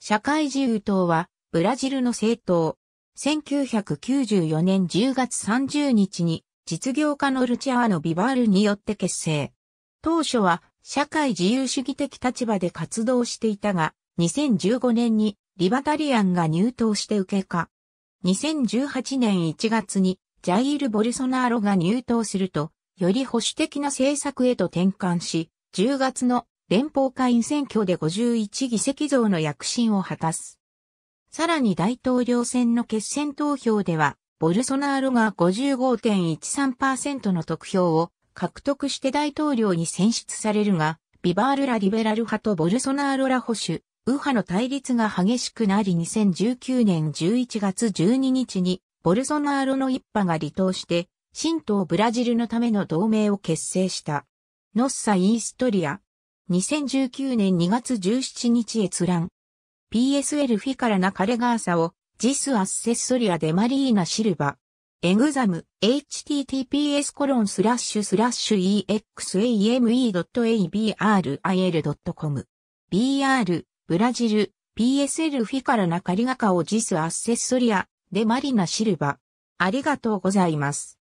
社会自由党は、ブラジルの政党。1994年10月30日に、実業家のルチアーノ・ビバールによって結成。当初は、社会自由主義的立場で活動していたが、2015年にリバタリアンが入党して受けか。2018年1月にジャイール・ボルソナーロが入党すると、より保守的な政策へと転換し、10月の連邦会員選挙で51議席増の躍進を果たす。さらに大統領選の決選投票では、ボルソナーロが55.13%の得票を獲得して大統領に選出されるが、ビバールラ・リベラル派とボルソナーロら保守、右派の対立が激しくなり2019年11月12日にボルソナーロの一派が離党して、新党ブラジルのための同盟を結成した。ノッサ・イーストリア、2019年2月17日閲覧。PSL フィカラナカレガーサを、ジスアッセッソリアでマリーナシルバ。エグザム、https コロンスラッシュスラッシュ exame.abril.com。br、ブラジル、PSL フィカラナカリガカをジスアッセッソリア、でマリーナシルバ。ありがとうございます。